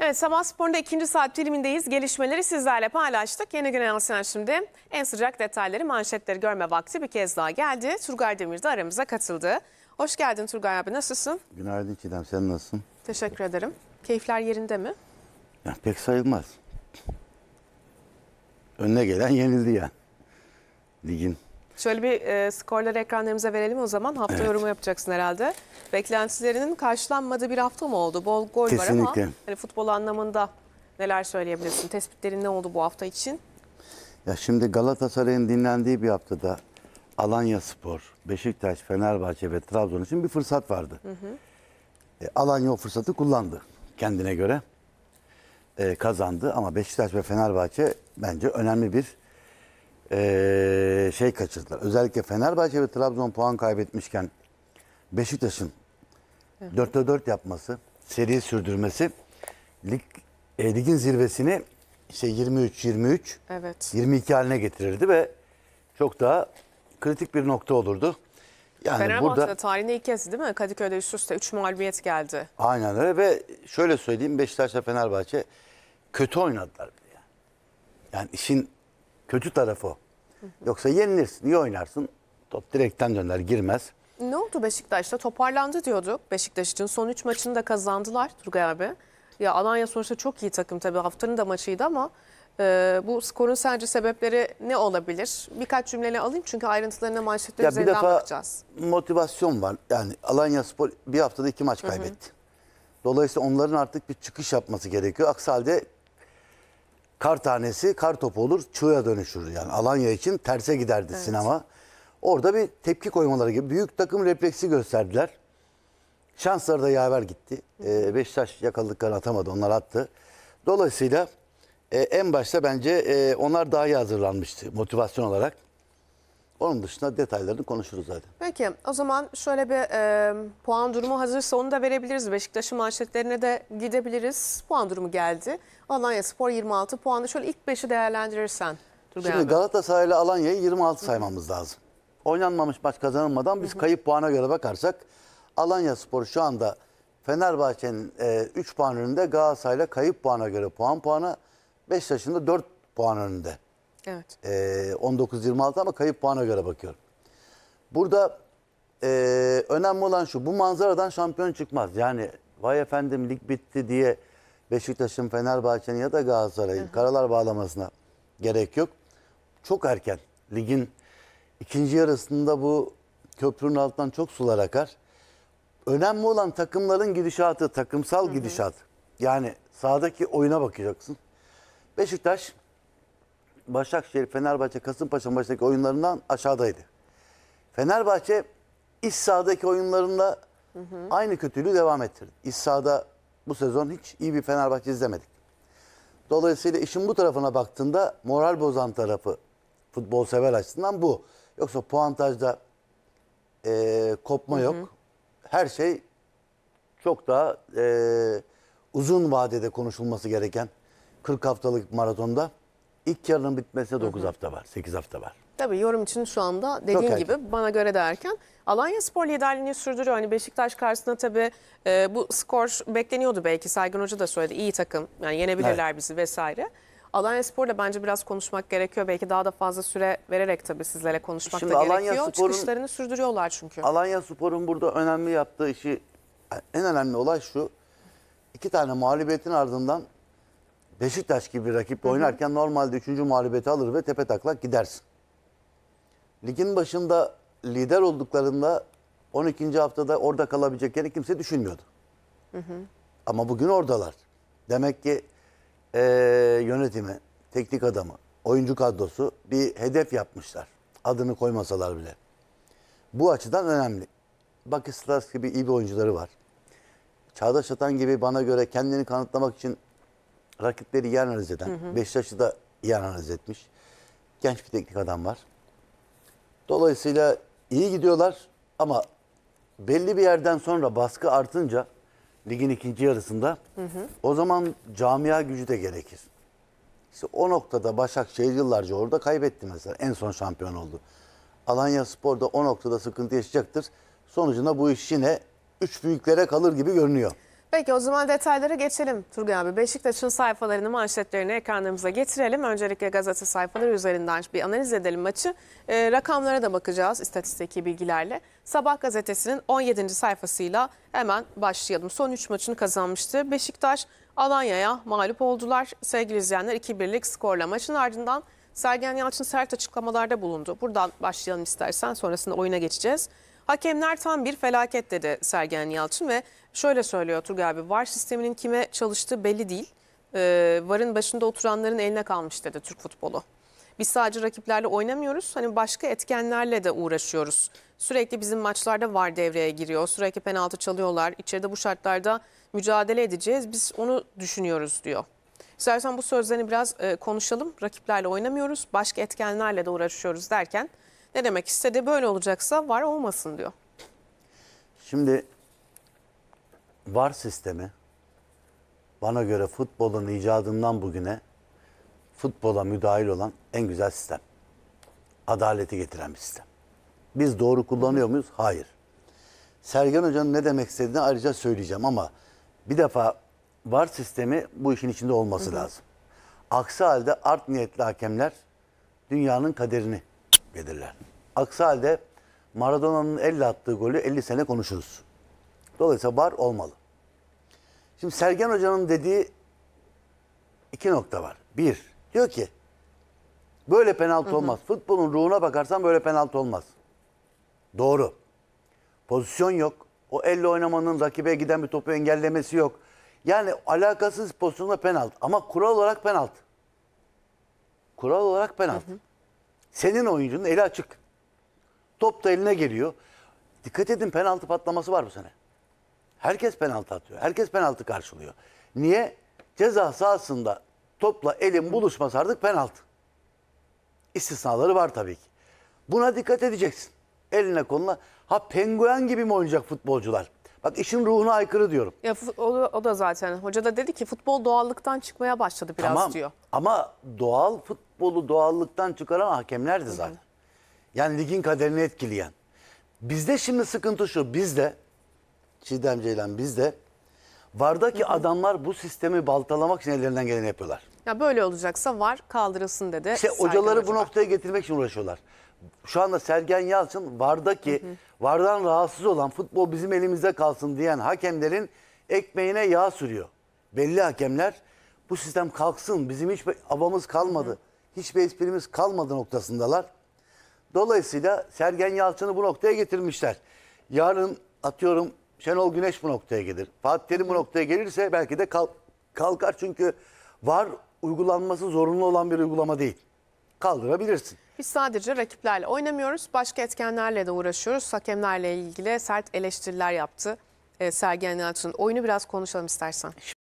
Evet sabah sporunda ikinci saat dilimindeyiz. Gelişmeleri sizlerle paylaştık. Yeni gün yansıyan şimdi en sıcak detayları manşetleri görme vakti bir kez daha geldi. Turgay Demir de aramıza katıldı. Hoş geldin Turgay abi nasılsın? Günaydın Çiğdem sen nasılsın? Teşekkür ederim. Keyifler yerinde mi? Ya, pek sayılmaz. Önüne gelen yenildi ya. Ligin Şöyle bir e, skorları ekranlarımıza verelim o zaman. Hafta evet. yorumu yapacaksın herhalde. Beklentilerinin karşılanmadığı bir hafta mı oldu? Bol gol Kesinlikle. var ama hani futbol anlamında neler söyleyebilirsin? Tespitlerin ne oldu bu hafta için? Ya şimdi Galatasaray'ın dinlendiği bir haftada Alanya Spor, Beşiktaş, Fenerbahçe ve Trabzon için bir fırsat vardı. Hı hı. E, Alanya o fırsatı kullandı kendine göre. E, kazandı ama Beşiktaş ve Fenerbahçe bence önemli bir ee, şey kaçırdılar. Özellikle Fenerbahçe ve Trabzon puan kaybetmişken Beşiktaş'ın 4'te 4 yapması, seri sürdürmesi lig, e, ligin zirvesini işte 23-23, evet. 22 haline getirirdi ve çok daha kritik bir nokta olurdu. Yani Fenerbahçe'de burada, tarihinde ilk kez değil mi? Kadıköy'de üst üste 3 mağlubiyet geldi. Aynen öyle ve şöyle söyleyeyim Beşiktaş'la Fenerbahçe kötü oynadılar. Yani, yani işin Kötü tarafı o. Yoksa yenilirsin, iyi oynarsın. Top direkten döner, girmez. Ne oldu Beşiktaş'ta? Toparlandı diyorduk Beşiktaş için. Son 3 maçını da kazandılar Turgay abi. Ya Alanya sonuçta çok iyi takım tabii. Haftanın da maçıydı ama e, bu skorun sence sebepleri ne olabilir? Birkaç cümleni alayım çünkü ayrıntılarına manşetler ya üzerinden bir defa bakacağız. motivasyon var. Yani Alanya Spor bir haftada iki maç kaybetti. Dolayısıyla onların artık bir çıkış yapması gerekiyor. Aksi halde kar tanesi kar topu olur çığ'a dönüşür. Yani Alanya için terse giderdi evet. sinema. Orada bir tepki koymaları gibi büyük takım refleksi gösterdiler. Şansları da yaver gitti. Ee, Beşiktaş yakaladıklarını atamadı onlar attı. Dolayısıyla e, en başta bence e, onlar daha iyi hazırlanmıştı motivasyon olarak. Onun dışında detaylarını konuşuruz zaten. Peki o zaman şöyle bir e, puan durumu hazırsa onu da verebiliriz. Beşiktaş'ın manşetlerine de gidebiliriz. Puan durumu geldi. Alanya Spor 26 puanlı. Şöyle ilk 5'i değerlendirirsen. Turgay Şimdi Galatasaray ile Alanya'yı 26 saymamız lazım. Oynanmamış maç kazanılmadan biz kayıp puana göre bakarsak Alanya Spor şu anda Fenerbahçe'nin e, 3 puan önünde Galatasaray'la kayıp puana göre puan puana Beşiktaş'ın da 4 puan önünde. Evet. E, ee, 19-26 ama kayıp puana göre bakıyorum. Burada e, önemli olan şu bu manzaradan şampiyon çıkmaz. Yani vay efendim lig bitti diye Beşiktaş'ın, Fenerbahçe'nin ya da Galatasaray'ın karalar bağlamasına gerek yok. Çok erken ligin ikinci yarısında bu köprünün altından çok sular akar. Önemli olan takımların gidişatı, takımsal hı hı. gidişat. Yani sahadaki oyuna bakacaksın. Beşiktaş Başakşehir, Fenerbahçe, Kasımpaşa maçtaki oyunlarından aşağıdaydı. Fenerbahçe iç sahadaki oyunlarında hı hı. aynı kötülüğü devam ettirdi. İç sahada bu sezon hiç iyi bir Fenerbahçe izlemedik. Dolayısıyla işin bu tarafına baktığında moral bozan tarafı futbol sever açısından bu. Yoksa puantajda e, kopma hı hı. yok. Her şey çok daha e, uzun vadede konuşulması gereken 40 haftalık maratonda İlk yarının bitmesine 9 hafta var, 8 hafta var. Tabii yorum için şu anda dediğin gibi bana göre de erken. Alanya Spor liderliğini sürdürüyor. Hani Beşiktaş karşısında tabii e, bu skor bekleniyordu belki. Saygın Hoca da söyledi. iyi takım yani yenebilirler Evet. bizi vesaire. Alanya Spor'la bence biraz konuşmak gerekiyor. Belki daha da fazla süre vererek tabii sizlere konuşmak Şimdi da Alanya gerekiyor. Spor'un- Çıkışlarını sürdürüyorlar çünkü. Alanya Spor'un burada önemli yaptığı işi en önemli olay şu. iki tane mağlubiyetin ardından Beşiktaş gibi rakiple oynarken normalde üçüncü mağlubiyeti alır ve tepe taklak gidersin. Ligin başında lider olduklarında 12. haftada orada kalabileceklerini kimse düşünmüyordu. Hı hı. Ama bugün oradalar. Demek ki e, yönetimi, teknik adamı, oyuncu kadrosu bir hedef yapmışlar. Adını koymasalar bile. Bu açıdan önemli. Bakı Stars gibi iyi bir oyuncuları var. Çağdaş Atan gibi bana göre kendini kanıtlamak için rakipleri iyi analiz eden, hı hı. Beşiktaş'ı da iyi analiz etmiş. Genç bir teknik adam var. Dolayısıyla iyi gidiyorlar ama belli bir yerden sonra baskı artınca ligin ikinci yarısında hı hı. o zaman camia gücü de gerekir. İşte o noktada Başakşehir yıllarca orada kaybetti mesela. En son şampiyon oldu. Alanya Spor da o noktada sıkıntı yaşayacaktır. Sonucunda bu iş yine üç büyüklere kalır gibi görünüyor. Peki o zaman detaylara geçelim Turgay abi. Beşiktaş'ın sayfalarını, manşetlerini ekranlarımıza getirelim. Öncelikle gazete sayfaları üzerinden bir analiz edelim maçı. E, rakamlara da bakacağız istatistiki bilgilerle. Sabah gazetesinin 17. sayfasıyla hemen başlayalım. Son 3 maçını kazanmıştı. Beşiktaş Alanya'ya mağlup oldular. Sevgili izleyenler 2-1'lik skorla maçın ardından Sergen Yalçın sert açıklamalarda bulundu. Buradan başlayalım istersen sonrasında oyuna geçeceğiz. Hakemler tam bir felaket dedi Sergen Yalçın ve şöyle söylüyor Turgay abi. VAR sisteminin kime çalıştığı belli değil. Ee, VAR'ın başında oturanların eline kalmış dedi Türk futbolu. Biz sadece rakiplerle oynamıyoruz. Hani başka etkenlerle de uğraşıyoruz. Sürekli bizim maçlarda var devreye giriyor. Sürekli penaltı çalıyorlar. İçeride bu şartlarda mücadele edeceğiz. Biz onu düşünüyoruz diyor. İstersen bu sözlerini biraz e, konuşalım. Rakiplerle oynamıyoruz. Başka etkenlerle de uğraşıyoruz derken ne demek istedi böyle olacaksa var olmasın diyor. Şimdi var sistemi bana göre futbolun icadından bugüne futbola müdahil olan en güzel sistem. Adaleti getiren bir sistem. Biz doğru kullanıyor muyuz? Hayır. Sergen Hoca'nın ne demek istediğini ayrıca söyleyeceğim ama bir defa var sistemi bu işin içinde olması hı hı. lazım. Aksi halde art niyetli hakemler dünyanın kaderini belirler. Aksi halde Maradona'nın elle attığı golü 50 sene konuşuruz. Dolayısıyla var olmalı. Şimdi Sergen Hoca'nın dediği iki nokta var. Bir, diyor ki böyle penaltı hı hı. olmaz. Futbolun ruhuna bakarsan böyle penaltı olmaz. Doğru. Pozisyon yok. O elle oynamanın rakibe giden bir topu engellemesi yok. Yani alakasız pozisyonda penaltı. Ama kural olarak penaltı. Kural olarak penaltı. Hı hı. Senin oyuncunun eli açık. Top da eline geliyor. Dikkat edin penaltı patlaması var bu sene. Herkes penaltı atıyor. Herkes penaltı karşılıyor. Niye? Ceza sahasında topla elin buluşması artık penaltı. İstisnaları var tabii ki. Buna dikkat edeceksin. Eline koluna. Ha penguen gibi mi oynayacak futbolcular? Bak işin ruhuna aykırı diyorum. Ya o, o da zaten hoca da dedi ki futbol doğallıktan çıkmaya başladı biraz tamam, diyor. Ama doğal futbolu doğallıktan çıkaran hakemlerdi zaten. Hı -hı. Yani ligin kaderini etkileyen. Bizde şimdi sıkıntı şu. Bizde Çiğdem Ceylan bizde Vardaki hı hı. adamlar bu sistemi baltalamak için ellerinden geleni yapıyorlar. Ya böyle olacaksa var kaldırılsın dedi. İşte hocaları bu noktaya getirmek için uğraşıyorlar. Şu anda Sergen Yalçın vardaki hı hı. vardan rahatsız olan futbol bizim elimizde kalsın diyen hakemlerin ekmeğine yağ sürüyor. Belli hakemler bu sistem kalksın bizim hiç abamız kalmadı. Hı hı. Hiçbir esprimiz kalmadı noktasındalar. Dolayısıyla Sergen Yalçın'ı bu noktaya getirmişler. Yarın atıyorum Şenol Güneş bu noktaya gelir. Fatih Terim bu noktaya gelirse belki de kalk, kalkar çünkü var uygulanması zorunlu olan bir uygulama değil. Kaldırabilirsin. Biz sadece rakiplerle oynamıyoruz. Başka etkenlerle de uğraşıyoruz. Hakemlerle ilgili sert eleştiriler yaptı. Ee, Sergen Yalçın oyunu biraz konuşalım istersen.